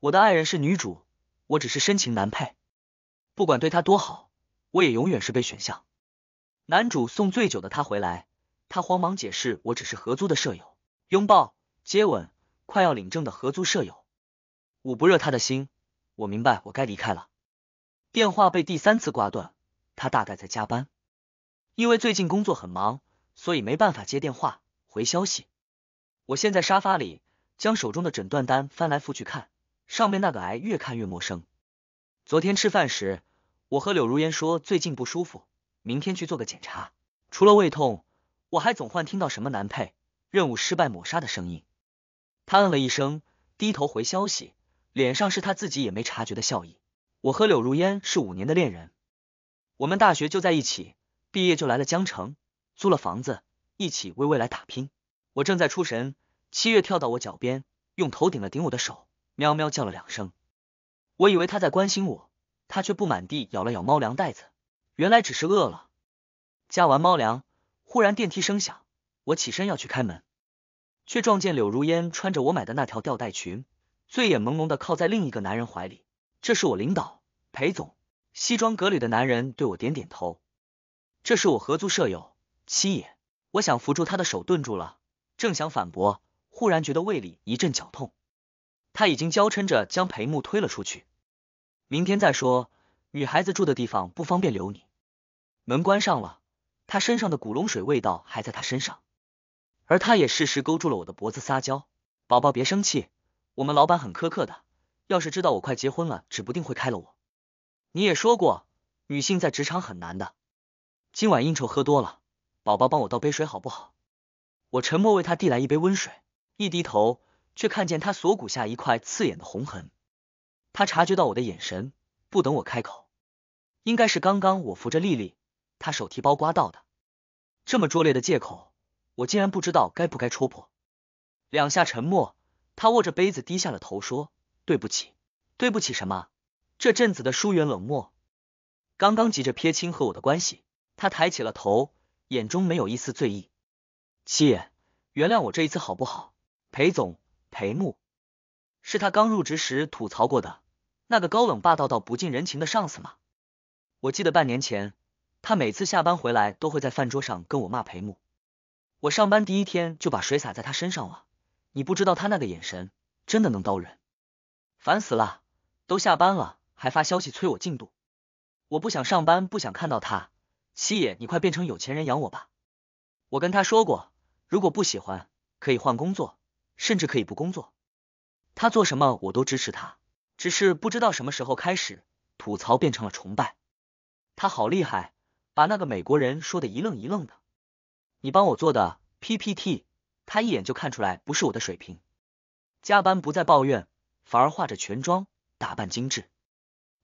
我的爱人是女主，我只是深情男配。不管对她多好，我也永远是备选项。男主送醉酒的她回来，他慌忙解释：“我只是合租的舍友。”拥抱、接吻，快要领证的合租舍友，捂不热他的心。我明白，我该离开了。电话被第三次挂断，他大概在加班，因为最近工作很忙，所以没办法接电话、回消息。我现在沙发里，将手中的诊断单翻来覆去看。上面那个癌越看越陌生。昨天吃饭时，我和柳如烟说最近不舒服，明天去做个检查。除了胃痛，我还总幻听到什么男配任务失败抹杀的声音。他嗯了一声，低头回消息，脸上是他自己也没察觉的笑意。我和柳如烟是五年的恋人，我们大学就在一起，毕业就来了江城，租了房子，一起为未来打拼。我正在出神，七月跳到我脚边，用头顶了顶我的手。喵喵叫了两声，我以为他在关心我，他却不满地咬了咬猫粮袋子，原来只是饿了。加完猫粮，忽然电梯声响，我起身要去开门，却撞见柳如烟穿着我买的那条吊带裙，醉眼朦胧的靠在另一个男人怀里。这是我领导，裴总，西装革履的男人对我点点头。这是我合租舍友，七爷。我想扶住他的手，顿住了，正想反驳，忽然觉得胃里一阵绞痛。他已经娇嗔着将裴木推了出去，明天再说。女孩子住的地方不方便留你，门关上了，他身上的古龙水味道还在他身上，而他也适时勾住了我的脖子撒娇，宝宝别生气，我们老板很苛刻的，要是知道我快结婚了，指不定会开了我。你也说过，女性在职场很难的，今晚应酬喝多了，宝宝帮我倒杯水好不好？我沉默为他递来一杯温水，一低头。却看见他锁骨下一块刺眼的红痕，他察觉到我的眼神，不等我开口，应该是刚刚我扶着丽丽，他手提包刮到的。这么拙劣的借口，我竟然不知道该不该戳破。两下沉默，他握着杯子低下了头，说：“对不起，对不起什么？这阵子的疏远冷漠，刚刚急着撇清和我的关系。”他抬起了头，眼中没有一丝醉意。七爷，原谅我这一次好不好，裴总。裴木，是他刚入职时吐槽过的那个高冷霸道到不近人情的上司吗？我记得半年前，他每次下班回来都会在饭桌上跟我骂裴木。我上班第一天就把水洒在他身上了，你不知道他那个眼神真的能刀人，烦死了！都下班了还发消息催我进度，我不想上班，不想看到他。七爷，你快变成有钱人养我吧！我跟他说过，如果不喜欢可以换工作。甚至可以不工作，他做什么我都支持他，只是不知道什么时候开始，吐槽变成了崇拜。他好厉害，把那个美国人说的一愣一愣的。你帮我做的 PPT，他一眼就看出来不是我的水平。加班不再抱怨，反而化着全妆，打扮精致。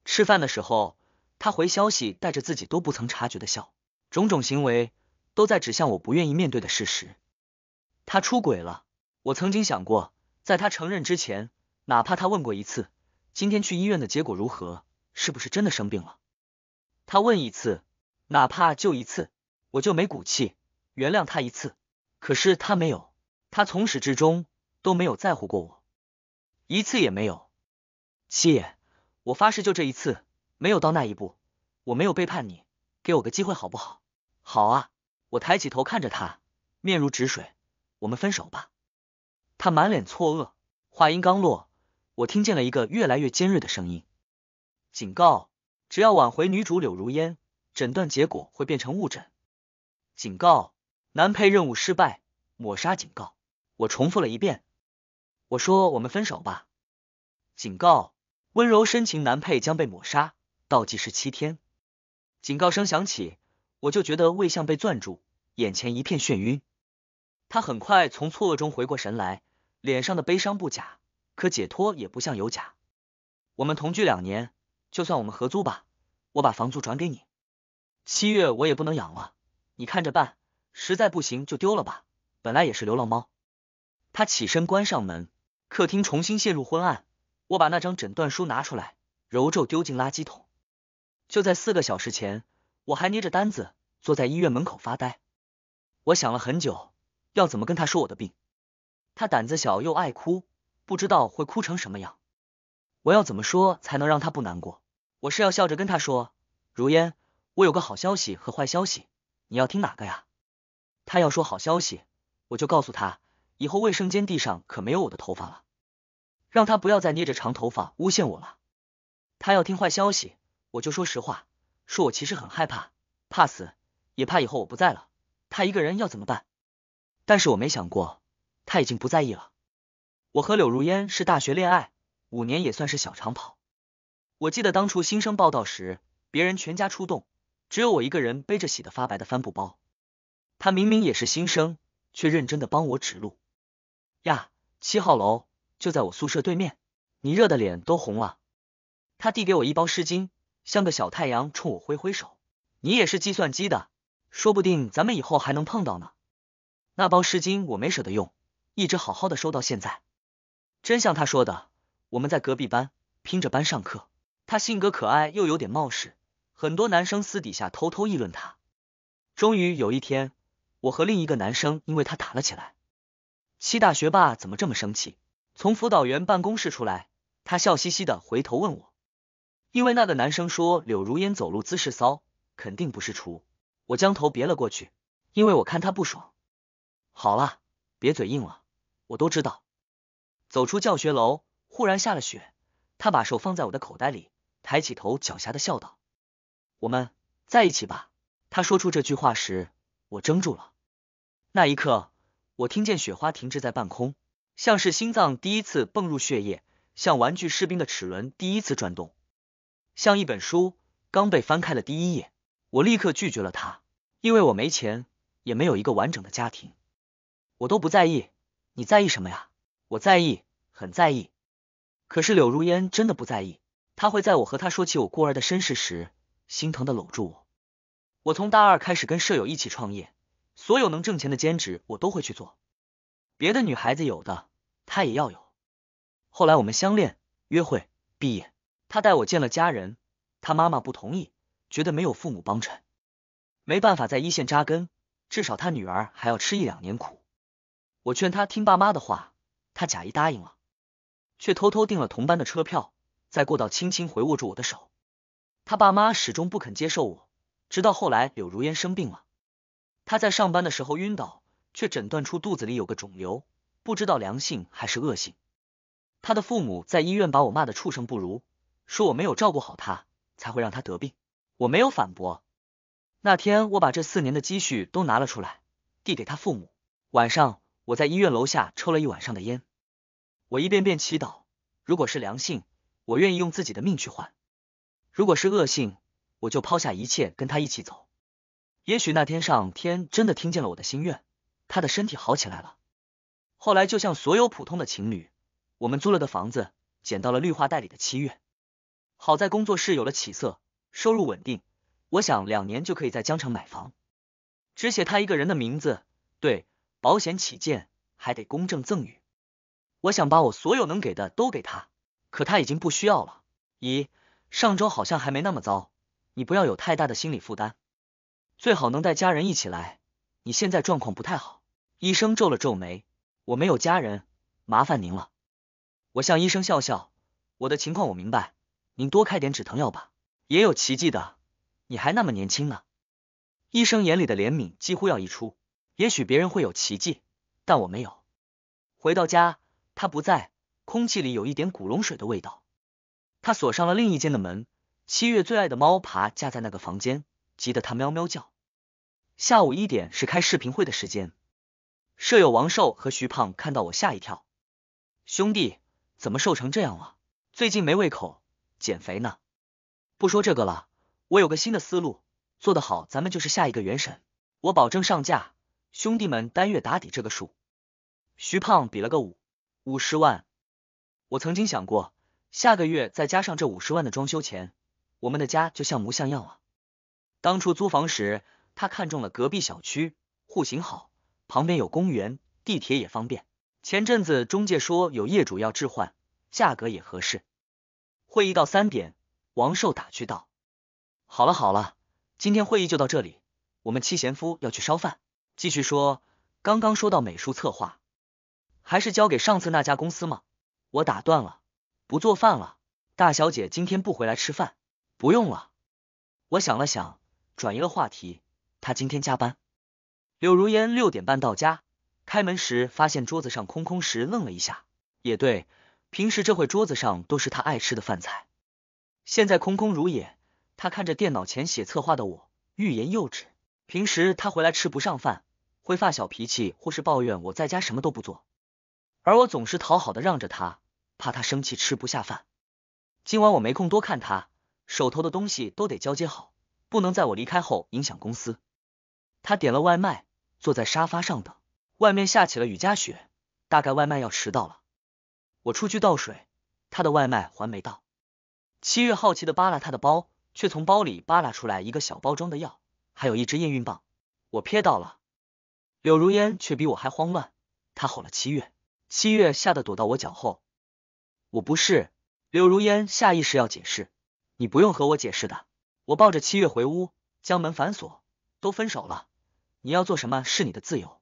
吃饭的时候，他回消息带着自己都不曾察觉的笑，种种行为都在指向我不愿意面对的事实：他出轨了。我曾经想过，在他承认之前，哪怕他问过一次，今天去医院的结果如何，是不是真的生病了？他问一次，哪怕就一次，我就没骨气原谅他一次。可是他没有，他从始至终都没有在乎过我，一次也没有。七爷，我发誓就这一次，没有到那一步，我没有背叛你，给我个机会好不好？好啊！我抬起头看着他，面如止水。我们分手吧。他满脸错愕，话音刚落，我听见了一个越来越尖锐的声音：“警告，只要挽回女主柳如烟，诊断结果会变成误诊。警告，男配任务失败，抹杀警告。”我重复了一遍：“我说我们分手吧。”警告，温柔深情男配将被抹杀，倒计时七天。警告声响起，我就觉得胃像被攥住，眼前一片眩晕。他很快从错愕中回过神来。脸上的悲伤不假，可解脱也不像有假。我们同居两年，就算我们合租吧，我把房租转给你。七月我也不能养了，你看着办，实在不行就丢了吧，本来也是流浪猫。他起身关上门，客厅重新陷入昏暗。我把那张诊断书拿出来，揉皱丢进垃圾桶。就在四个小时前，我还捏着单子坐在医院门口发呆。我想了很久，要怎么跟他说我的病。他胆子小又爱哭，不知道会哭成什么样。我要怎么说才能让他不难过？我是要笑着跟他说：“如烟，我有个好消息和坏消息，你要听哪个呀？”他要说好消息，我就告诉他，以后卫生间地上可没有我的头发了，让他不要再捏着长头发诬陷我了。他要听坏消息，我就说实话，说我其实很害怕，怕死也怕以后我不在了，他一个人要怎么办？但是我没想过。他已经不在意了。我和柳如烟是大学恋爱，五年也算是小长跑。我记得当初新生报道时，别人全家出动，只有我一个人背着洗的发白的帆布包。他明明也是新生，却认真的帮我指路。呀，七号楼就在我宿舍对面，你热的脸都红了。他递给我一包湿巾，像个小太阳冲我挥挥手。你也是计算机的，说不定咱们以后还能碰到呢。那包湿巾我没舍得用。一直好好的收到现在，真像他说的，我们在隔壁班拼着班上课。他性格可爱又有点冒失，很多男生私底下偷偷议论他。终于有一天，我和另一个男生因为他打了起来。七大学霸怎么这么生气？从辅导员办公室出来，他笑嘻嘻的回头问我，因为那个男生说柳如烟走路姿势骚，肯定不是厨。我将头别了过去，因为我看他不爽。好了，别嘴硬了。我都知道。走出教学楼，忽然下了雪。他把手放在我的口袋里，抬起头，狡黠的笑道：“我们在一起吧。”他说出这句话时，我怔住了。那一刻，我听见雪花停滞在半空，像是心脏第一次泵入血液，像玩具士兵的齿轮第一次转动，像一本书刚被翻开了第一页。我立刻拒绝了他，因为我没钱，也没有一个完整的家庭。我都不在意。你在意什么呀？我在意，很在意。可是柳如烟真的不在意。她会在我和她说起我孤儿的身世时，心疼的搂住我。我从大二开始跟舍友一起创业，所有能挣钱的兼职我都会去做。别的女孩子有的，他也要有。后来我们相恋、约会、毕业，他带我见了家人。他妈妈不同意，觉得没有父母帮衬，没办法在一线扎根，至少他女儿还要吃一两年苦。我劝他听爸妈的话，他假意答应了，却偷偷订了同班的车票，在过道轻轻回握住我的手。他爸妈始终不肯接受我，直到后来柳如烟生病了，他在上班的时候晕倒，却诊断出肚子里有个肿瘤，不知道良性还是恶性。他的父母在医院把我骂的畜生不如，说我没有照顾好他，才会让他得病。我没有反驳。那天我把这四年的积蓄都拿了出来，递给他父母。晚上。我在医院楼下抽了一晚上的烟，我一遍遍祈祷，如果是良性，我愿意用自己的命去换；如果是恶性，我就抛下一切跟他一起走。也许那天上天真的听见了我的心愿，他的身体好起来了。后来就像所有普通的情侣，我们租了的房子，捡到了绿化带里的七月。好在工作室有了起色，收入稳定，我想两年就可以在江城买房，只写他一个人的名字。对。保险起见，还得公证赠与。我想把我所有能给的都给他，可他已经不需要了。咦，上周好像还没那么糟，你不要有太大的心理负担，最好能带家人一起来。你现在状况不太好。医生皱了皱眉，我没有家人，麻烦您了。我向医生笑笑，我的情况我明白，您多开点止疼药吧，也有奇迹的，你还那么年轻呢。医生眼里的怜悯几乎要溢出。也许别人会有奇迹，但我没有。回到家，他不在，空气里有一点古龙水的味道。他锁上了另一间的门。七月最爱的猫爬架在那个房间，急得他喵喵叫。下午一点是开视频会的时间。舍友王瘦和徐胖看到我吓一跳：“兄弟，怎么瘦成这样了？最近没胃口，减肥呢。”不说这个了，我有个新的思路，做得好，咱们就是下一个元神。我保证上架。兄弟们，单月打底这个数，徐胖比了个五五十万。我曾经想过，下个月再加上这五十万的装修钱，我们的家就像模像样了。当初租房时，他看中了隔壁小区，户型好，旁边有公园，地铁也方便。前阵子中介说有业主要置换，价格也合适。会议到三点，王寿打趣道：“好了好了，今天会议就到这里，我们七贤夫要去烧饭。”继续说，刚刚说到美术策划，还是交给上次那家公司吗？我打断了，不做饭了。大小姐今天不回来吃饭，不用了。我想了想，转移了话题。她今天加班，柳如烟六点半到家，开门时发现桌子上空空时愣了一下。也对，平时这会桌子上都是她爱吃的饭菜，现在空空如也。她看着电脑前写策划的我，欲言又止。平时她回来吃不上饭。会发小脾气，或是抱怨我在家什么都不做，而我总是讨好的让着他，怕他生气吃不下饭。今晚我没空多看他，手头的东西都得交接好，不能在我离开后影响公司。他点了外卖，坐在沙发上等。外面下起了雨夹雪，大概外卖要迟到了。我出去倒水，他的外卖还没到。七月好奇的扒拉他的包，却从包里扒拉出来一个小包装的药，还有一支验孕棒。我瞥到了。柳如烟却比我还慌乱，她吼了七月，七月吓得躲到我脚后。我不是柳如烟，下意识要解释，你不用和我解释的。我抱着七月回屋，将门反锁。都分手了，你要做什么是你的自由。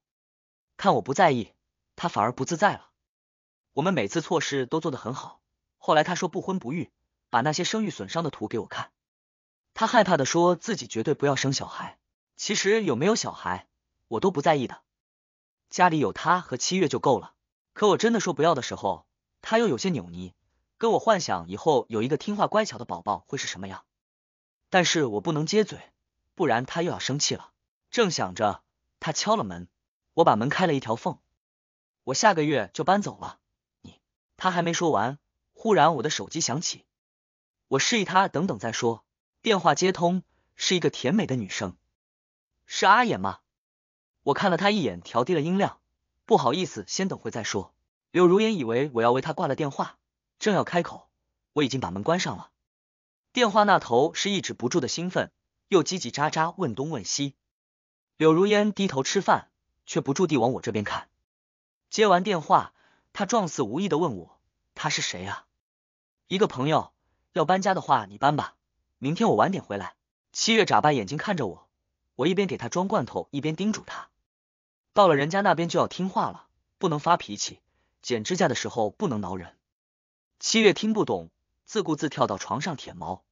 看我不在意，他反而不自在了。我们每次错事都做得很好，后来他说不婚不育，把那些生育损伤的图给我看。他害怕的说自己绝对不要生小孩。其实有没有小孩？我都不在意的，家里有他和七月就够了。可我真的说不要的时候，他又有些扭捏，跟我幻想以后有一个听话乖巧的宝宝会是什么样。但是我不能接嘴，不然他又要生气了。正想着，他敲了门，我把门开了一条缝。我下个月就搬走了。你他还没说完，忽然我的手机响起，我示意他等等再说。电话接通，是一个甜美的女生。是阿野吗？我看了他一眼，调低了音量，不好意思，先等会再说。柳如烟以为我要为他挂了电话，正要开口，我已经把门关上了。电话那头是抑制不住的兴奋，又叽叽喳喳问东问西。柳如烟低头吃饭，却不住地往我这边看。接完电话，他状似无意的问我，他是谁啊？一个朋友，要搬家的话你搬吧，明天我晚点回来。七月眨巴眼睛看着我，我一边给他装罐头，一边叮嘱他。到了人家那边就要听话了，不能发脾气。剪指甲的时候不能挠人。七月听不懂，自顾自跳到床上舔毛，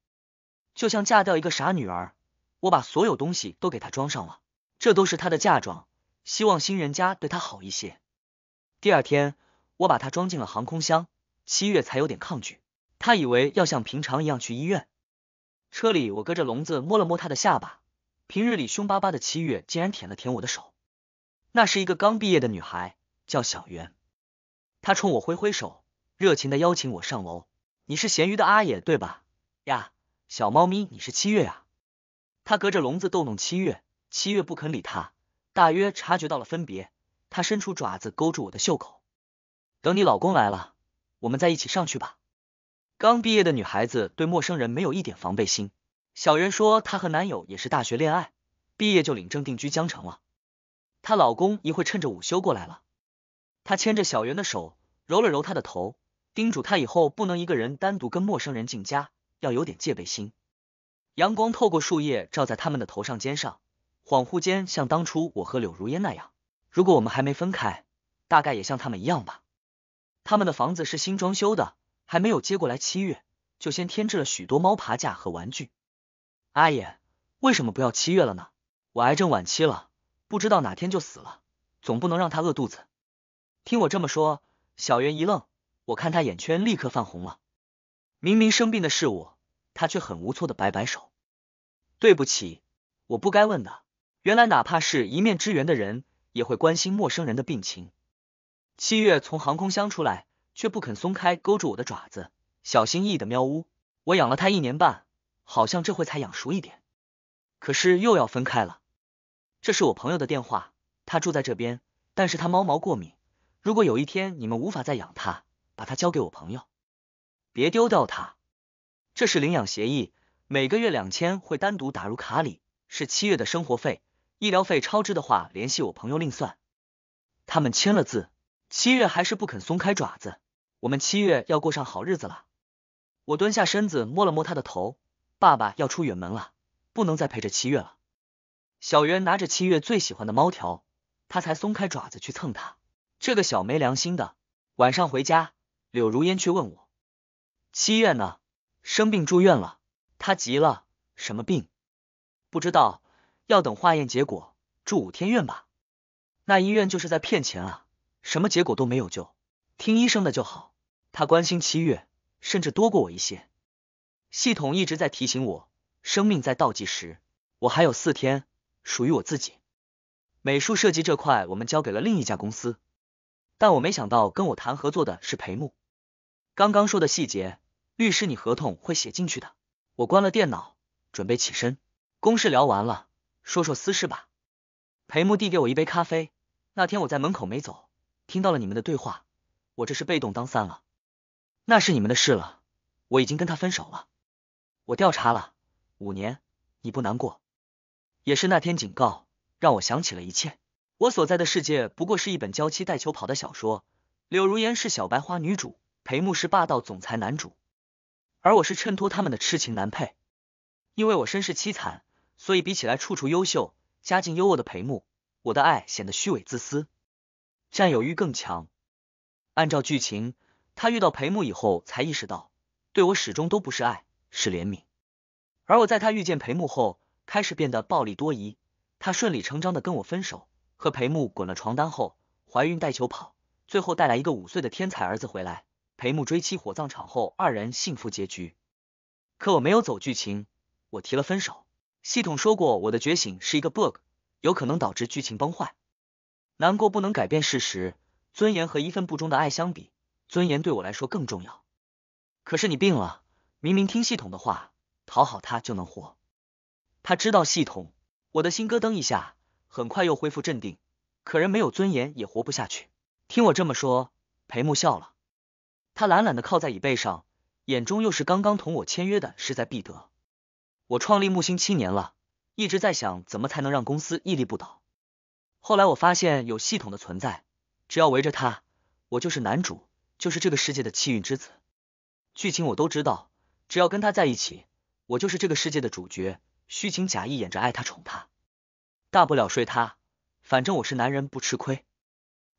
就像嫁掉一个傻女儿。我把所有东西都给她装上了，这都是她的嫁妆，希望新人家对她好一些。第二天，我把她装进了航空箱，七月才有点抗拒，她以为要像平常一样去医院。车里我隔着笼子摸了摸她的下巴，平日里凶巴巴的七月竟然舔了舔我的手。那是一个刚毕业的女孩，叫小袁。她冲我挥挥手，热情的邀请我上楼。你是咸鱼的阿野对吧？呀，小猫咪，你是七月啊！她隔着笼子逗弄七月，七月不肯理他，大约察觉到了分别，她伸出爪子勾住我的袖口。等你老公来了，我们再一起上去吧。刚毕业的女孩子对陌生人没有一点防备心。小袁说，她和男友也是大学恋爱，毕业就领证定居江城了。她老公一会趁着午休过来了，她牵着小袁的手，揉了揉他的头，叮嘱她以后不能一个人单独跟陌生人进家，要有点戒备心。阳光透过树叶照在他们的头上肩上，恍惚间像当初我和柳如烟那样。如果我们还没分开，大概也像他们一样吧。他们的房子是新装修的，还没有接过来，七月就先添置了许多猫爬架和玩具。阿野，为什么不要七月了呢？我癌症晚期了。不知道哪天就死了，总不能让他饿肚子。听我这么说，小袁一愣，我看他眼圈立刻泛红了。明明生病的是我，他却很无措的摆摆手，对不起，我不该问的。原来哪怕是一面之缘的人，也会关心陌生人的病情。七月从航空箱出来，却不肯松开勾住我的爪子，小心翼翼的喵呜。我养了它一年半，好像这会才养熟一点，可是又要分开了。这是我朋友的电话，他住在这边，但是他猫毛过敏。如果有一天你们无法再养他，把它交给我朋友，别丢掉它。这是领养协议，每个月两千会单独打入卡里，是七月的生活费，医疗费超支的话联系我朋友另算。他们签了字，七月还是不肯松开爪子。我们七月要过上好日子了。我蹲下身子摸了摸他的头，爸爸要出远门了，不能再陪着七月了。小袁拿着七月最喜欢的猫条，他才松开爪子去蹭它。这个小没良心的。晚上回家，柳如烟却问我：“七月呢？生病住院了？他急了，什么病？不知道，要等化验结果。住五天院吧。那医院就是在骗钱啊，什么结果都没有救，听医生的就好。”他关心七月，甚至多过我一些。系统一直在提醒我，生命在倒计时，我还有四天。属于我自己，美术设计这块我们交给了另一家公司，但我没想到跟我谈合作的是裴木。刚刚说的细节，律师你合同会写进去的。我关了电脑，准备起身。公事聊完了，说说私事吧。裴木递给我一杯咖啡。那天我在门口没走，听到了你们的对话。我这是被动当三了，那是你们的事了。我已经跟他分手了。我调查了五年，你不难过？也是那天警告，让我想起了一切。我所在的世界不过是一本娇妻带球跑的小说，柳如烟是小白花女主，裴木是霸道总裁男主，而我是衬托他们的痴情男配。因为我身世凄惨，所以比起来处处优秀、家境优渥的裴木，我的爱显得虚伪自私，占有欲更强。按照剧情，他遇到裴木以后才意识到，对我始终都不是爱，是怜悯。而我在他遇见裴木后。开始变得暴力多疑，他顺理成章的跟我分手，和裴木滚了床单后怀孕带球跑，最后带来一个五岁的天才儿子回来。裴木追妻火葬场后二人幸福结局。可我没有走剧情，我提了分手。系统说过我的觉醒是一个 bug，有可能导致剧情崩坏。难过不能改变事实，尊严和一份不忠的爱相比，尊严对我来说更重要。可是你病了，明明听系统的话，讨好他就能活。他知道系统，我的心咯噔一下，很快又恢复镇定。可人没有尊严也活不下去。听我这么说，裴木笑了。他懒懒的靠在椅背上，眼中又是刚刚同我签约的势在必得。我创立木星七年了，一直在想怎么才能让公司屹立不倒。后来我发现有系统的存在，只要围着他，我就是男主，就是这个世界的气运之子。剧情我都知道，只要跟他在一起，我就是这个世界的主角。虚情假意演着爱他宠他，大不了睡他，反正我是男人不吃亏。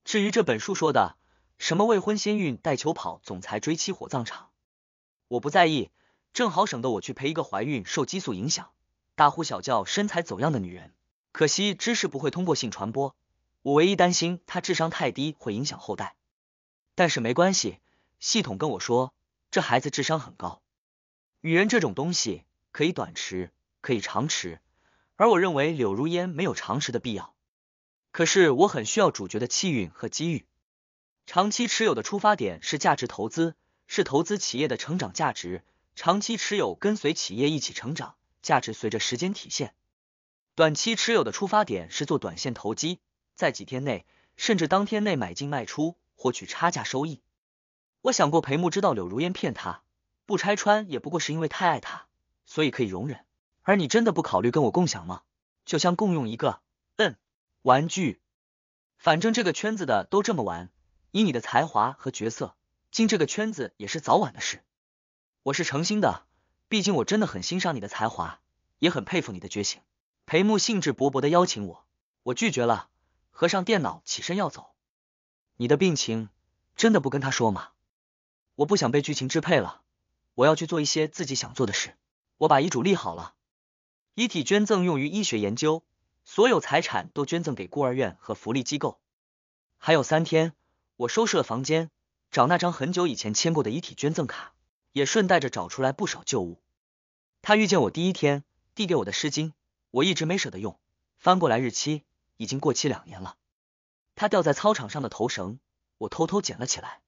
至于这本书说的什么未婚先孕带球跑总裁追妻火葬场，我不在意，正好省得我去陪一个怀孕受激素影响大呼小叫身材走样的女人。可惜知识不会通过性传播，我唯一担心她智商太低会影响后代。但是没关系，系统跟我说这孩子智商很高。女人这种东西可以短持。可以长持，而我认为柳如烟没有长持的必要。可是我很需要主角的气运和机遇。长期持有的出发点是价值投资，是投资企业的成长价值，长期持有跟随企业一起成长，价值随着时间体现。短期持有的出发点是做短线投机，在几天内甚至当天内买进卖出，获取差价收益。我想过裴木知道柳如烟骗他，不拆穿也不过是因为太爱他，所以可以容忍。而你真的不考虑跟我共享吗？就像共用一个，嗯，玩具。反正这个圈子的都这么玩。以你的才华和角色，进这个圈子也是早晚的事。我是诚心的，毕竟我真的很欣赏你的才华，也很佩服你的觉醒。裴木兴致勃勃的邀请我，我拒绝了，合上电脑，起身要走。你的病情真的不跟他说吗？我不想被剧情支配了，我要去做一些自己想做的事。我把遗嘱立好了。遗体捐赠用于医学研究，所有财产都捐赠给孤儿院和福利机构。还有三天，我收拾了房间，找那张很久以前签过的遗体捐赠卡，也顺带着找出来不少旧物。他遇见我第一天递给我的湿巾，我一直没舍得用，翻过来日期已经过期两年了。他吊在操场上的头绳，我偷偷捡了起来。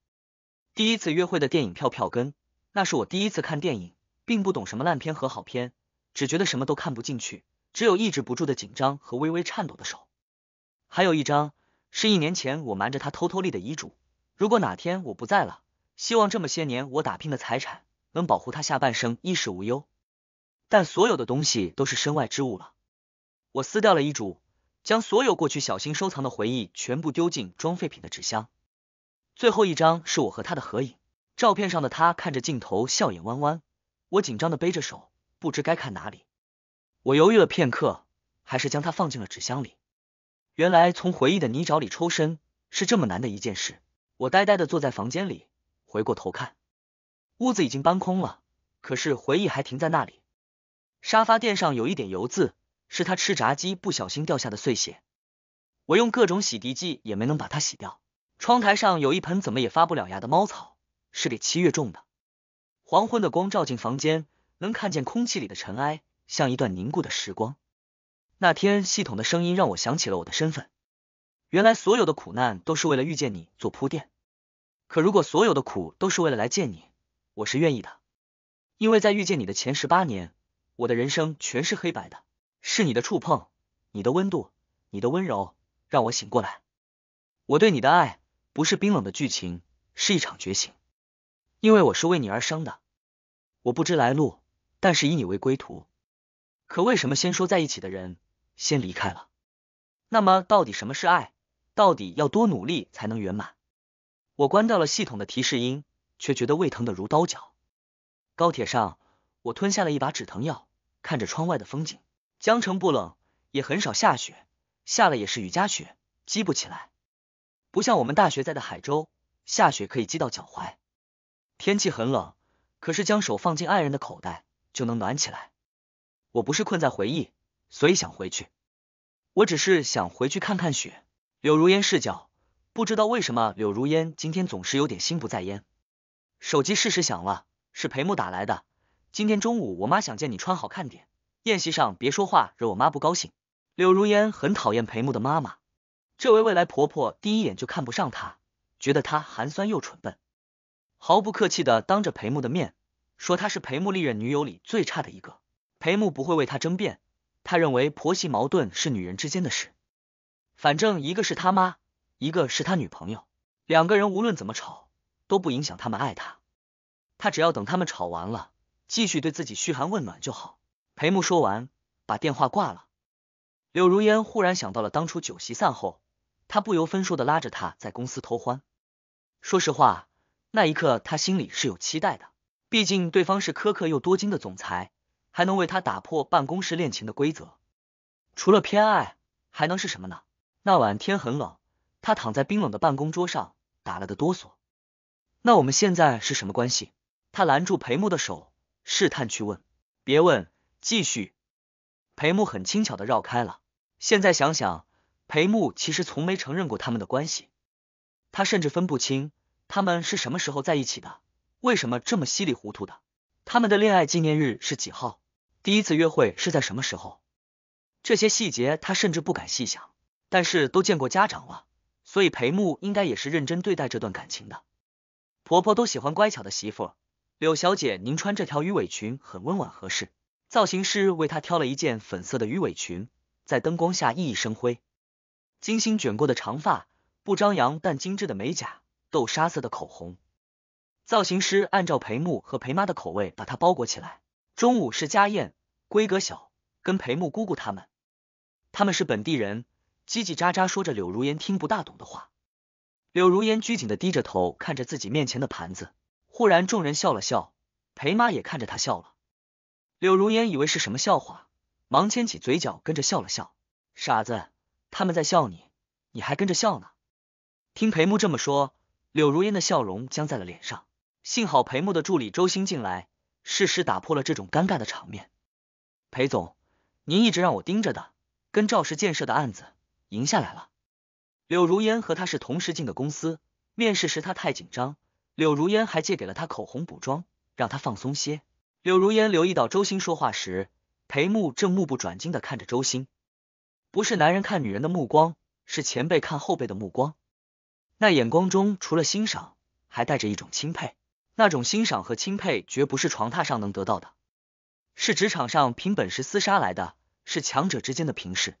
第一次约会的电影票票根，那是我第一次看电影，并不懂什么烂片和好片。只觉得什么都看不进去，只有抑制不住的紧张和微微颤抖的手。还有一张是一年前我瞒着他偷偷立的遗嘱，如果哪天我不在了，希望这么些年我打拼的财产能保护他下半生衣食无忧。但所有的东西都是身外之物了。我撕掉了遗嘱，将所有过去小心收藏的回忆全部丢进装废品的纸箱。最后一张是我和他的合影，照片上的他看着镜头，笑眼弯弯。我紧张的背着手。不知该看哪里，我犹豫了片刻，还是将它放进了纸箱里。原来从回忆的泥沼里抽身是这么难的一件事。我呆呆的坐在房间里，回过头看，屋子已经搬空了，可是回忆还停在那里。沙发垫上有一点油渍，是他吃炸鸡不小心掉下的碎屑。我用各种洗涤剂也没能把它洗掉。窗台上有一盆怎么也发不了芽的猫草，是给七月种的。黄昏的光照进房间。能看见空气里的尘埃，像一段凝固的时光。那天系统的声音让我想起了我的身份。原来所有的苦难都是为了遇见你做铺垫。可如果所有的苦都是为了来见你，我是愿意的。因为在遇见你的前十八年，我的人生全是黑白的。是你的触碰，你的温度，你的温柔，让我醒过来。我对你的爱不是冰冷的剧情，是一场觉醒。因为我是为你而生的。我不知来路。但是以你为归途，可为什么先说在一起的人先离开了？那么到底什么是爱？到底要多努力才能圆满？我关掉了系统的提示音，却觉得胃疼的如刀绞。高铁上，我吞下了一把止疼药，看着窗外的风景。江城不冷，也很少下雪，下了也是雨夹雪，积不起来。不像我们大学在的海州，下雪可以积到脚踝。天气很冷，可是将手放进爱人的口袋。就能暖起来。我不是困在回忆，所以想回去。我只是想回去看看雪。柳如烟视角，不知道为什么柳如烟今天总是有点心不在焉。手机适时响了，是裴木打来的。今天中午我妈想见你，穿好看点，宴席上别说话，惹我妈不高兴。柳如烟很讨厌裴木的妈妈，这位未来婆婆第一眼就看不上她，觉得她寒酸又蠢笨，毫不客气的当着裴木的面。说她是裴木历任女友里最差的一个，裴木不会为她争辩。他认为婆媳矛盾是女人之间的事，反正一个是他妈，一个是他女朋友，两个人无论怎么吵都不影响他们爱他。他只要等他们吵完了，继续对自己嘘寒问暖就好。裴木说完，把电话挂了。柳如烟忽然想到了当初酒席散后，他不由分说的拉着他在公司偷欢。说实话，那一刻他心里是有期待的。毕竟对方是苛刻又多金的总裁，还能为他打破办公室恋情的规则？除了偏爱，还能是什么呢？那晚天很冷，他躺在冰冷的办公桌上，打了个哆嗦。那我们现在是什么关系？他拦住裴木的手，试探去问：“别问，继续。”裴木很轻巧的绕开了。现在想想，裴木其实从没承认过他们的关系，他甚至分不清他们是什么时候在一起的。为什么这么稀里糊涂的？他们的恋爱纪念日是几号？第一次约会是在什么时候？这些细节他甚至不敢细想，但是都见过家长了，所以裴木应该也是认真对待这段感情的。婆婆都喜欢乖巧的媳妇，柳小姐，您穿这条鱼尾裙很温婉合适。造型师为她挑了一件粉色的鱼尾裙，在灯光下熠熠生辉。精心卷过的长发，不张扬但精致的美甲，豆沙色的口红。造型师按照裴木和裴妈的口味把它包裹起来。中午是家宴，规格小，跟裴木姑姑他们，他们是本地人，叽叽喳喳说着柳如烟听不大懂的话。柳如烟拘谨的低着头看着自己面前的盘子。忽然，众人笑了笑，裴妈也看着她笑了。柳如烟以为是什么笑话，忙牵起嘴角跟着笑了笑。傻子，他们在笑你，你还跟着笑呢？听裴木这么说，柳如烟的笑容僵在了脸上。幸好裴木的助理周星进来，适时打破了这种尴尬的场面。裴总，您一直让我盯着的跟赵氏建设的案子赢下来了。柳如烟和他是同时进的公司，面试时他太紧张，柳如烟还借给了他口红补妆，让他放松些。柳如烟留意到周星说话时，裴木正目不转睛的看着周星，不是男人看女人的目光，是前辈看后辈的目光，那眼光中除了欣赏，还带着一种钦佩。那种欣赏和钦佩绝不是床榻上能得到的，是职场上凭本事厮杀来的，是强者之间的平视。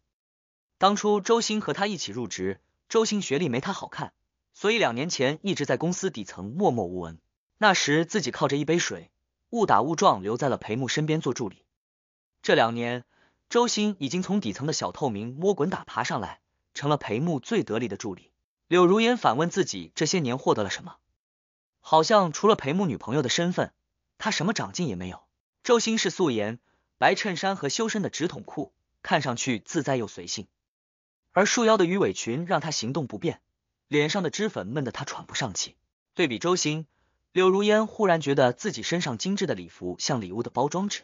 当初周星和他一起入职，周星学历没他好看，所以两年前一直在公司底层默默无闻。那时自己靠着一杯水，误打误撞留在了裴木身边做助理。这两年，周星已经从底层的小透明摸滚打爬上来，成了裴木最得力的助理。柳如烟反问自己这些年获得了什么。好像除了陪慕女朋友的身份，他什么长进也没有。周星是素颜，白衬衫和修身的直筒裤，看上去自在又随性；而束腰的鱼尾裙让他行动不便，脸上的脂粉闷得他喘不上气。对比周星，柳如烟忽然觉得自己身上精致的礼服像礼物的包装纸，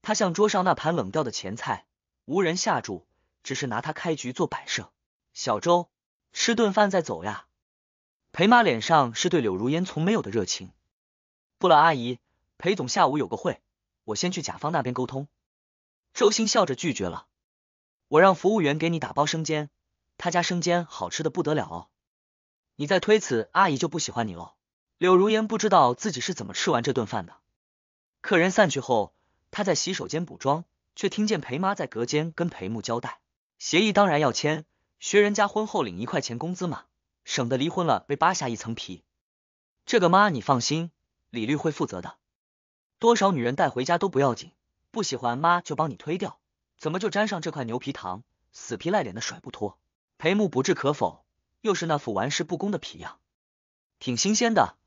他像桌上那盘冷掉的前菜，无人下注，只是拿它开局做摆设。小周，吃顿饭再走呀。裴妈脸上是对柳如烟从没有的热情。不了，阿姨，裴总下午有个会，我先去甲方那边沟通。周星笑着拒绝了。我让服务员给你打包生煎，他家生煎好吃的不得了哦。你再推辞，阿姨就不喜欢你喽。柳如烟不知道自己是怎么吃完这顿饭的。客人散去后，她在洗手间补妆，却听见裴妈在隔间跟裴木交代：协议当然要签，学人家婚后领一块钱工资嘛。省得离婚了被扒下一层皮。这个妈你放心，李律会负责的。多少女人带回家都不要紧，不喜欢妈就帮你推掉。怎么就沾上这块牛皮糖，死皮赖脸的甩不脱？裴木不置可否，又是那副玩世不恭的皮样。挺新鲜的，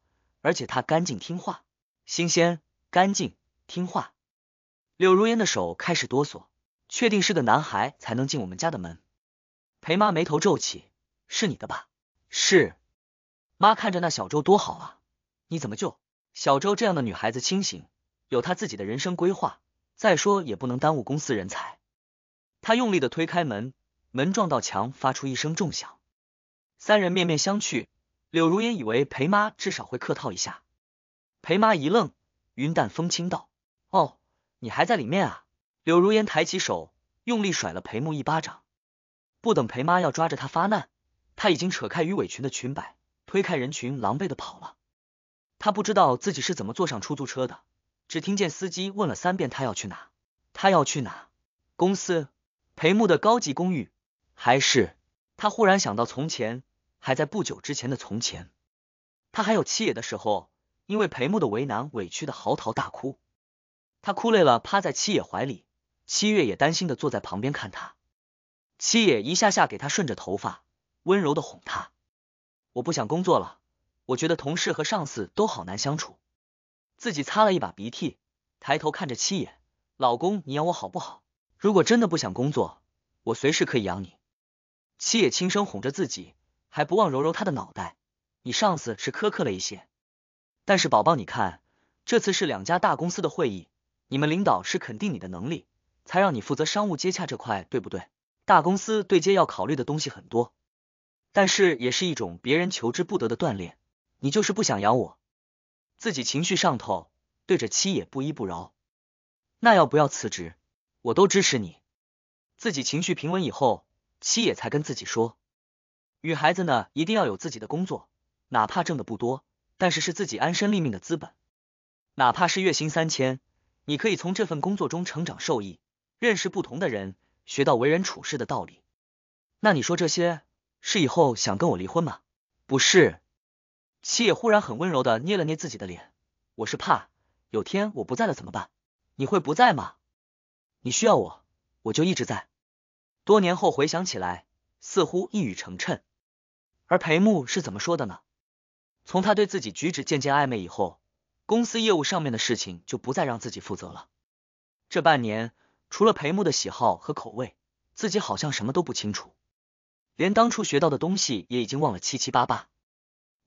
而且他干净听话。新鲜，干净，听话。柳如烟的手开始哆嗦。确定是个男孩才能进我们家的门。裴妈眉头皱起，是你的吧？是，妈看着那小周多好啊，你怎么就小周这样的女孩子清醒，有她自己的人生规划？再说也不能耽误公司人才。他用力的推开门，门撞到墙，发出一声重响。三人面面相觑，柳如烟以为裴妈至少会客套一下，裴妈一愣，云淡风轻道：“哦，你还在里面啊？”柳如烟抬起手，用力甩了裴木一巴掌，不等裴妈要抓着他发难。他已经扯开鱼尾裙的裙摆，推开人群，狼狈的跑了。他不知道自己是怎么坐上出租车的，只听见司机问了三遍他要去哪。他要去哪？公司？裴木的高级公寓？还是……他忽然想到从前，还在不久之前的从前，他还有七野的时候，因为裴木的为难，委屈的嚎啕大哭。他哭累了，趴在七野怀里，七月也担心的坐在旁边看他。七野一下下给他顺着头发。温柔的哄他，我不想工作了，我觉得同事和上司都好难相处。自己擦了一把鼻涕，抬头看着七爷，老公你养我好不好？如果真的不想工作，我随时可以养你。七爷轻声哄着自己，还不忘揉揉他的脑袋。你上司是苛刻了一些，但是宝宝你看，这次是两家大公司的会议，你们领导是肯定你的能力，才让你负责商务接洽这块，对不对？大公司对接要考虑的东西很多。但是也是一种别人求之不得的锻炼。你就是不想养我，自己情绪上头，对着七爷不依不饶。那要不要辞职，我都支持你。自己情绪平稳以后，七爷才跟自己说，女孩子呢一定要有自己的工作，哪怕挣的不多，但是是自己安身立命的资本。哪怕是月薪三千，你可以从这份工作中成长受益，认识不同的人，学到为人处事的道理。那你说这些？是以后想跟我离婚吗？不是，七野忽然很温柔的捏了捏自己的脸，我是怕有天我不在了怎么办？你会不在吗？你需要我，我就一直在。多年后回想起来，似乎一语成谶。而裴木是怎么说的呢？从他对自己举止渐渐暧昧以后，公司业务上面的事情就不再让自己负责了。这半年，除了裴木的喜好和口味，自己好像什么都不清楚。连当初学到的东西也已经忘了七七八八，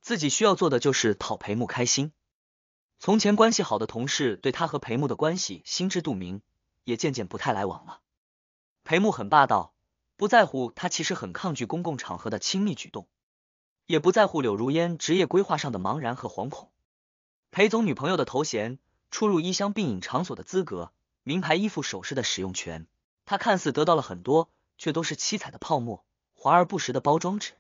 自己需要做的就是讨裴木开心。从前关系好的同事对他和裴木的关系心知肚明，也渐渐不太来往了。裴木很霸道，不在乎他其实很抗拒公共场合的亲密举动，也不在乎柳如烟职业规划上的茫然和惶恐。裴总女朋友的头衔，出入异乡并饮场所的资格，名牌衣服首饰的使用权，他看似得到了很多，却都是七彩的泡沫。华而不实的包装纸，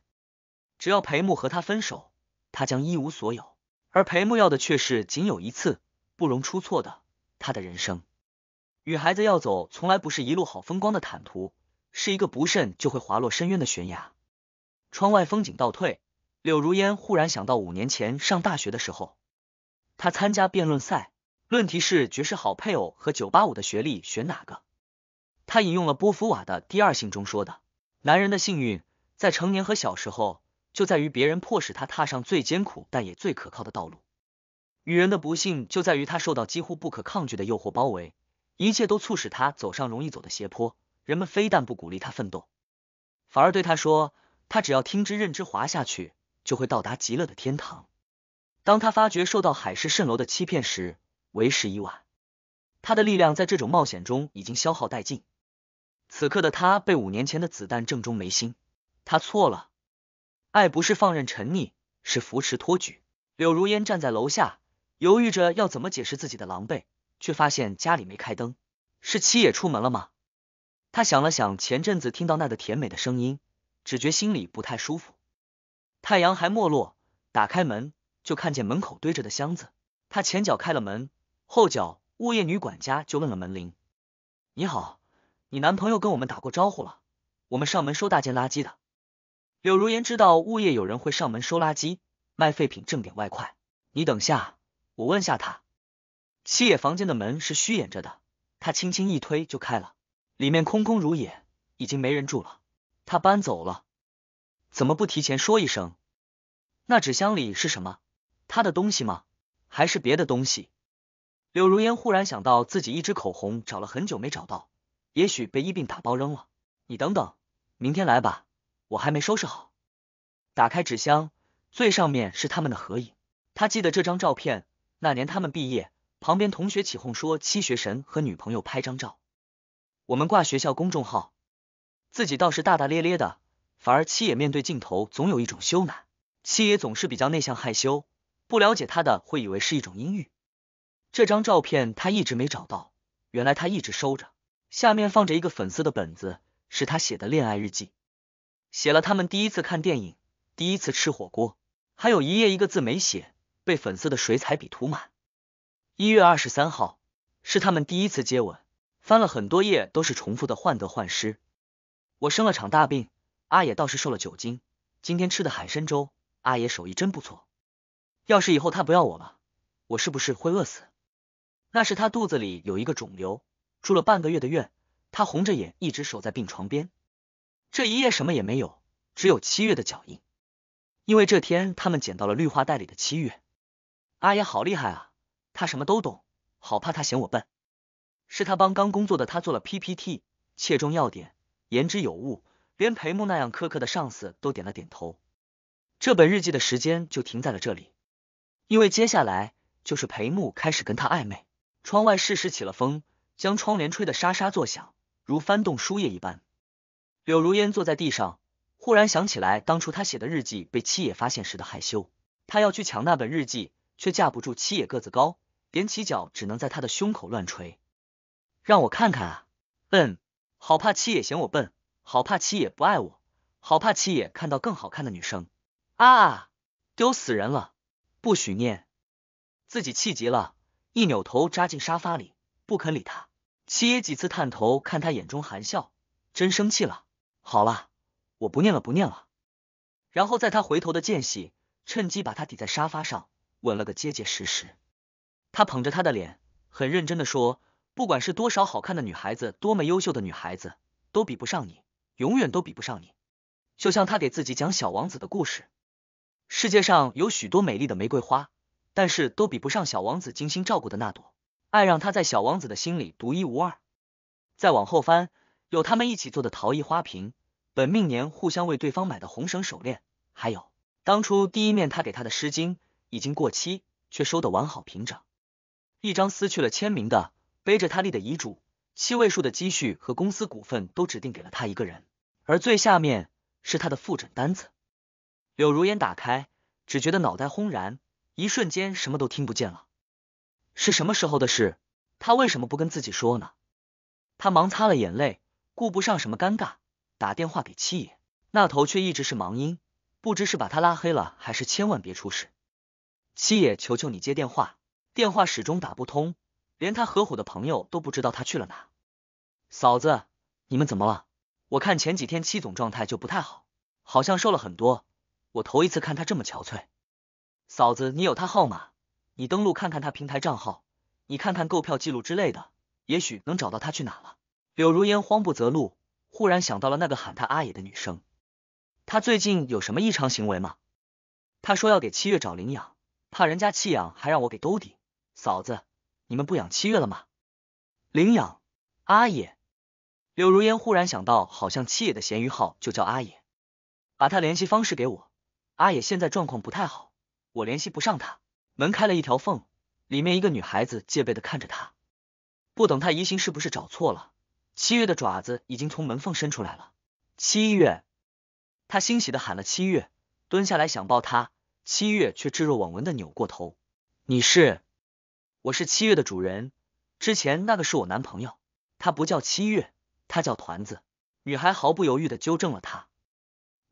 只要裴木和他分手，他将一无所有；而裴木要的却是仅有一次、不容出错的他的人生。女孩子要走，从来不是一路好风光的坦途，是一个不慎就会滑落深渊的悬崖。窗外风景倒退，柳如烟忽然想到五年前上大学的时候，她参加辩论赛，论题是绝世好配偶和九八五的学历选哪个。他引用了波伏瓦的《第二性》中说的。男人的幸运在成年和小时候，就在于别人迫使他踏上最艰苦但也最可靠的道路；女人的不幸就在于她受到几乎不可抗拒的诱惑包围，一切都促使她走上容易走的斜坡。人们非但不鼓励她奋斗，反而对她说：“她只要听之任之滑下去，就会到达极乐的天堂。”当他发觉受到海市蜃楼的欺骗时，为时已晚，他的力量在这种冒险中已经消耗殆尽。此刻的他被五年前的子弹正中眉心，他错了。爱不是放任沉溺，是扶持托举。柳如烟站在楼下，犹豫着要怎么解释自己的狼狈，却发现家里没开灯。是七野出门了吗？他想了想，前阵子听到那个甜美的声音，只觉心里不太舒服。太阳还没落，打开门就看见门口堆着的箱子。他前脚开了门，后脚物业女管家就问了门铃。你好。你男朋友跟我们打过招呼了，我们上门收大件垃圾的。柳如烟知道物业有人会上门收垃圾，卖废品挣点外快。你等下，我问下他。七野房间的门是虚掩着的，他轻轻一推就开了，里面空空如也，已经没人住了，他搬走了。怎么不提前说一声？那纸箱里是什么？他的东西吗？还是别的东西？柳如烟忽然想到自己一支口红找了很久没找到。也许被一并打包扔了。你等等，明天来吧，我还没收拾好。打开纸箱，最上面是他们的合影。他记得这张照片，那年他们毕业，旁边同学起哄说七学神和女朋友拍张照。我们挂学校公众号，自己倒是大大咧咧的，反而七爷面对镜头总有一种羞赧。七爷总是比较内向害羞，不了解他的会以为是一种阴郁。这张照片他一直没找到，原来他一直收着。下面放着一个粉色的本子，是他写的恋爱日记，写了他们第一次看电影、第一次吃火锅，还有一页一个字没写，被粉色的水彩笔涂满。一月二十三号是他们第一次接吻，翻了很多页都是重复的患得患失。我生了场大病，阿野倒是瘦了九斤。今天吃的海参粥，阿野手艺真不错。要是以后他不要我了，我是不是会饿死？那是他肚子里有一个肿瘤。住了半个月的院，他红着眼一直守在病床边。这一夜什么也没有，只有七月的脚印。因为这天他们捡到了绿化带里的七月。阿爷好厉害啊，他什么都懂，好怕他嫌我笨。是他帮刚工作的他做了 PPT，切中要点，言之有物，连裴木那样苛刻的上司都点了点头。这本日记的时间就停在了这里，因为接下来就是裴木开始跟他暧昧。窗外适时起了风。将窗帘吹得沙沙作响，如翻动书页一般。柳如烟坐在地上，忽然想起来当初她写的日记被七野发现时的害羞。他要去抢那本日记，却架不住七野个子高，踮起脚只能在他的胸口乱捶。让我看看，啊，笨，好怕七野嫌我笨，好怕七野不爱我，好怕七野看到更好看的女生啊！丢死人了，不许念！自己气急了，一扭头扎进沙发里。不肯理他，七爷几次探头看他，眼中含笑，真生气了。好了，我不念了，不念了。然后在他回头的间隙，趁机把他抵在沙发上，吻了个结结实实。他捧着他的脸，很认真的说：“不管是多少好看的女孩子，多么优秀的女孩子，都比不上你，永远都比不上你。就像他给自己讲小王子的故事，世界上有许多美丽的玫瑰花，但是都比不上小王子精心照顾的那朵。”爱让他在小王子的心里独一无二。再往后翻，有他们一起做的陶艺花瓶，本命年互相为对方买的红绳手链，还有当初第一面他给他的诗经，已经过期却收得完好平整。一张撕去了签名的背着他立的遗嘱，七位数的积蓄和公司股份都指定给了他一个人。而最下面是他的复诊单子。柳如烟打开，只觉得脑袋轰然，一瞬间什么都听不见了。是什么时候的事？他为什么不跟自己说呢？他忙擦了眼泪，顾不上什么尴尬，打电话给七爷，那头却一直是忙音，不知是把他拉黑了，还是千万别出事。七爷，求求你接电话，电话始终打不通，连他合伙的朋友都不知道他去了哪。嫂子，你们怎么了？我看前几天七总状态就不太好，好像瘦了很多，我头一次看他这么憔悴。嫂子，你有他号码？你登录看看他平台账号，你看看购票记录之类的，也许能找到他去哪了。柳如烟慌不择路，忽然想到了那个喊他阿野的女生，她最近有什么异常行为吗？她说要给七月找领养，怕人家弃养，还让我给兜底。嫂子，你们不养七月了吗？领养阿野。柳如烟忽然想到，好像七野的咸鱼号就叫阿野，把他联系方式给我。阿野现在状况不太好，我联系不上他。门开了一条缝，里面一个女孩子戒备的看着他，不等他疑心是不是找错了，七月的爪子已经从门缝伸出来了。七月，他欣喜的喊了七月，蹲下来想抱他，七月却置若罔闻的扭过头。你是？我是七月的主人，之前那个是我男朋友，他不叫七月，他叫团子。女孩毫不犹豫的纠正了他，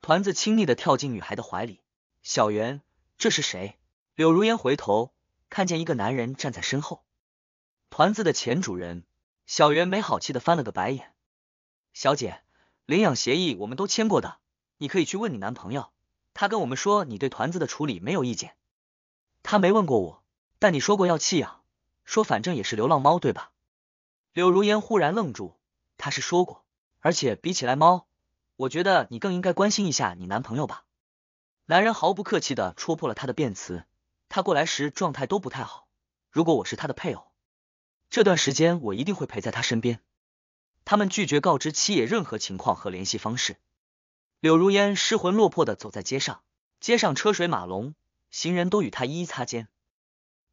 团子亲昵的跳进女孩的怀里。小圆，这是谁？柳如烟回头看见一个男人站在身后，团子的前主人小袁没好气的翻了个白眼。小姐，领养协议我们都签过的，你可以去问你男朋友，他跟我们说你对团子的处理没有意见。他没问过我，但你说过要弃养，说反正也是流浪猫，对吧？柳如烟忽然愣住，他是说过，而且比起来猫，我觉得你更应该关心一下你男朋友吧。男人毫不客气的戳破了他的辩词。他过来时状态都不太好。如果我是他的配偶，这段时间我一定会陪在他身边。他们拒绝告知七野任何情况和联系方式。柳如烟失魂落魄的走在街上，街上车水马龙，行人都与他一一擦肩。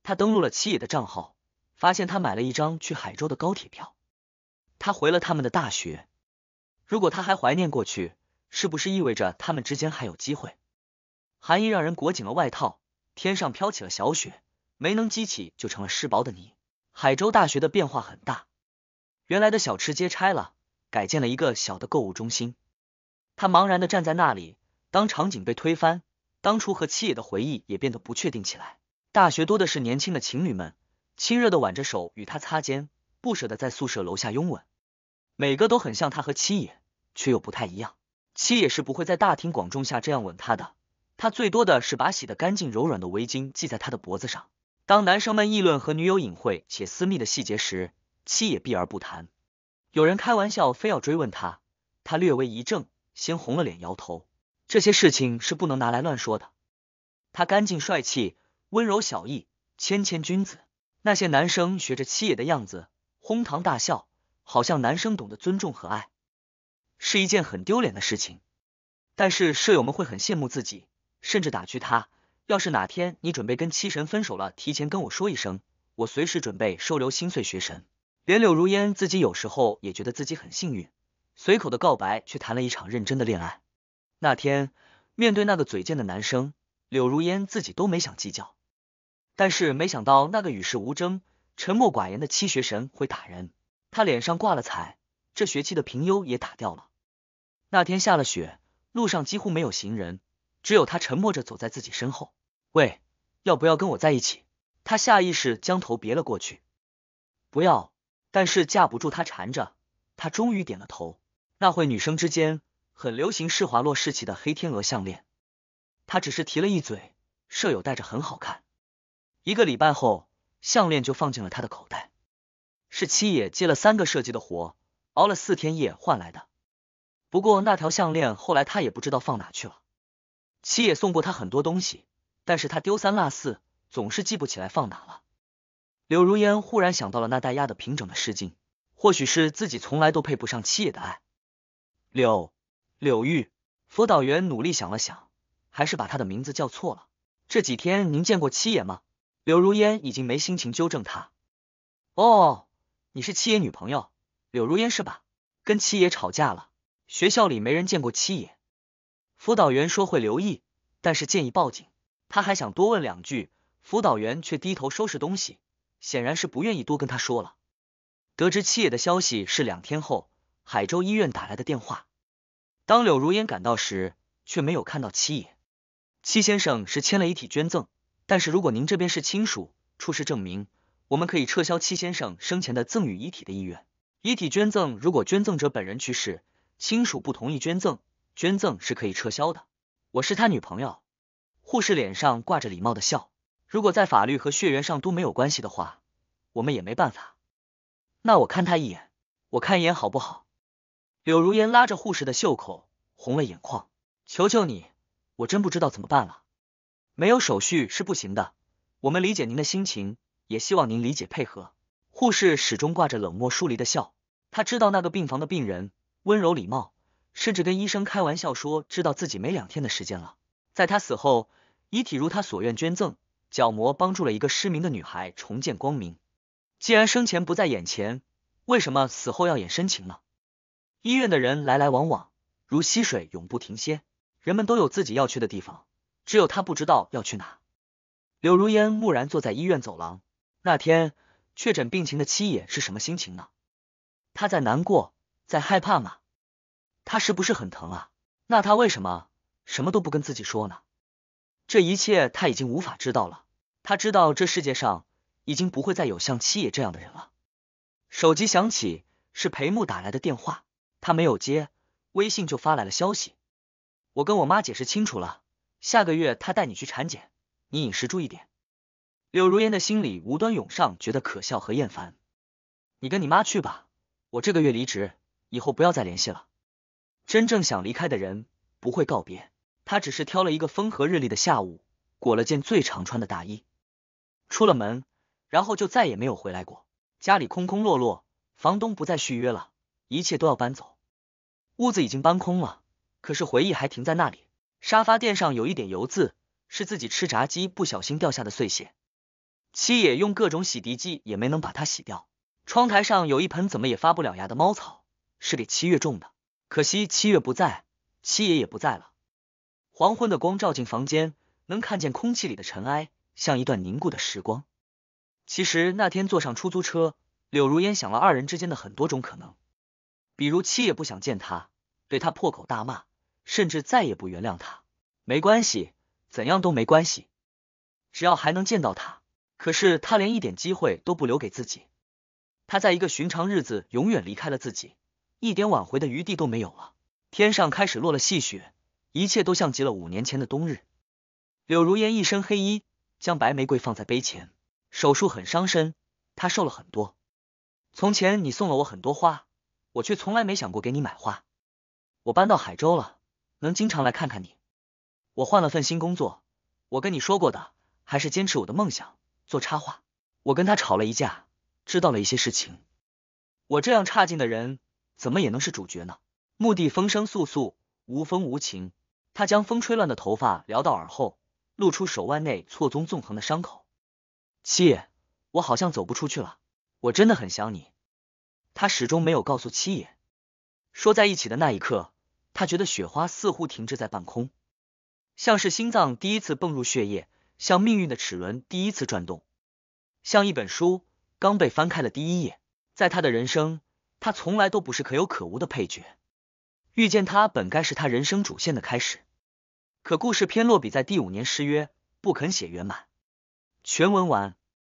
他登录了七野的账号，发现他买了一张去海州的高铁票。他回了他们的大学。如果他还怀念过去，是不是意味着他们之间还有机会？寒意让人裹紧了外套。天上飘起了小雪，没能激起，就成了湿薄的泥。海州大学的变化很大，原来的小吃街拆了，改建了一个小的购物中心。他茫然的站在那里，当场景被推翻，当初和七野的回忆也变得不确定起来。大学多的是年轻的情侣们，亲热的挽着手与他擦肩，不舍得在宿舍楼下拥吻。每个都很像他和七野，却又不太一样。七野是不会在大庭广众下这样吻他的。他最多的是把洗得干净柔软的围巾系在他的脖子上。当男生们议论和女友隐晦且私密的细节时，七也避而不谈。有人开玩笑非要追问他，他略微一怔，先红了脸，摇头。这些事情是不能拿来乱说的。他干净帅气，温柔小意，谦谦君子。那些男生学着七爷的样子，哄堂大笑，好像男生懂得尊重和爱是一件很丢脸的事情。但是舍友们会很羡慕自己。甚至打趣他：“要是哪天你准备跟七神分手了，提前跟我说一声，我随时准备收留心碎学神。”连柳如烟自己有时候也觉得自己很幸运，随口的告白却谈了一场认真的恋爱。那天面对那个嘴贱的男生，柳如烟自己都没想计较，但是没想到那个与世无争、沉默寡言的七学神会打人。他脸上挂了彩，这学期的评优也打掉了。那天下了雪，路上几乎没有行人。只有他沉默着走在自己身后。喂，要不要跟我在一起？他下意识将头别了过去，不要。但是架不住他缠着，他终于点了头。那会女生之间很流行施华洛世奇的黑天鹅项链，他只是提了一嘴，舍友戴着很好看。一个礼拜后，项链就放进了他的口袋。是七野接了三个设计的活，熬了四天夜换来的。不过那条项链后来他也不知道放哪去了。七爷送过他很多东西，但是他丢三落四，总是记不起来放哪了。柳如烟忽然想到了那袋压的平整的湿巾，或许是自己从来都配不上七爷的爱。柳柳玉辅导员努力想了想，还是把他的名字叫错了。这几天您见过七爷吗？柳如烟已经没心情纠正他。哦，你是七爷女朋友，柳如烟是吧？跟七爷吵架了？学校里没人见过七爷。辅导员说会留意，但是建议报警。他还想多问两句，辅导员却低头收拾东西，显然是不愿意多跟他说了。得知七爷的消息是两天后，海州医院打来的电话。当柳如烟赶到时，却没有看到七爷。七先生是签了遗体捐赠，但是如果您这边是亲属出示证明，我们可以撤销七先生生前的赠与遗体的意愿。遗体捐赠如果捐赠者本人去世，亲属不同意捐赠。捐赠是可以撤销的。我是他女朋友。护士脸上挂着礼貌的笑。如果在法律和血缘上都没有关系的话，我们也没办法。那我看他一眼，我看一眼好不好？柳如烟拉着护士的袖口，红了眼眶，求求你，我真不知道怎么办了。没有手续是不行的。我们理解您的心情，也希望您理解配合。护士始终挂着冷漠疏离的笑。他知道那个病房的病人温柔礼貌。甚至跟医生开玩笑说，知道自己没两天的时间了。在他死后，遗体如他所愿捐赠，角膜帮助了一个失明的女孩重见光明。既然生前不在眼前，为什么死后要演深情呢？医院的人来来往往，如溪水永不停歇。人们都有自己要去的地方，只有他不知道要去哪。柳如烟木然坐在医院走廊。那天确诊病情的七爷是什么心情呢？他在难过，在害怕吗？他是不是很疼啊？那他为什么什么都不跟自己说呢？这一切他已经无法知道了。他知道这世界上已经不会再有像七爷这样的人了。手机响起，是裴木打来的电话，他没有接，微信就发来了消息：“我跟我妈解释清楚了，下个月他带你去产检，你饮食注意点。”柳如烟的心里无端涌上觉得可笑和厌烦。你跟你妈去吧，我这个月离职，以后不要再联系了。真正想离开的人不会告别，他只是挑了一个风和日丽的下午，裹了件最常穿的大衣，出了门，然后就再也没有回来过。家里空空落落，房东不再续约了，一切都要搬走。屋子已经搬空了，可是回忆还停在那里。沙发垫上有一点油渍，是自己吃炸鸡不小心掉下的碎屑。七野用各种洗涤剂也没能把它洗掉。窗台上有一盆怎么也发不了芽的猫草，是给七月种的。可惜七月不在，七爷也不在了。黄昏的光照进房间，能看见空气里的尘埃，像一段凝固的时光。其实那天坐上出租车，柳如烟想了二人之间的很多种可能，比如七爷不想见他，对他破口大骂，甚至再也不原谅他。没关系，怎样都没关系，只要还能见到他。可是他连一点机会都不留给自己，他在一个寻常日子永远离开了自己。一点挽回的余地都没有了。天上开始落了细雪，一切都像极了五年前的冬日。柳如烟一身黑衣，将白玫瑰放在杯前。手术很伤身，她瘦了很多。从前你送了我很多花，我却从来没想过给你买花。我搬到海州了，能经常来看看你。我换了份新工作，我跟你说过的，还是坚持我的梦想，做插画。我跟他吵了一架，知道了一些事情。我这样差劲的人。怎么也能是主角呢？墓地风声簌簌，无风无情。他将风吹乱的头发撩到耳后，露出手腕内错综纵横的伤口。七爷，我好像走不出去了。我真的很想你。他始终没有告诉七爷，说在一起的那一刻，他觉得雪花似乎停滞在半空，像是心脏第一次泵入血液，像命运的齿轮第一次转动，像一本书刚被翻开了第一页，在他的人生。他从来都不是可有可无的配角，遇见他本该是他人生主线的开始，可故事偏落笔在第五年失约，不肯写圆满。全文完。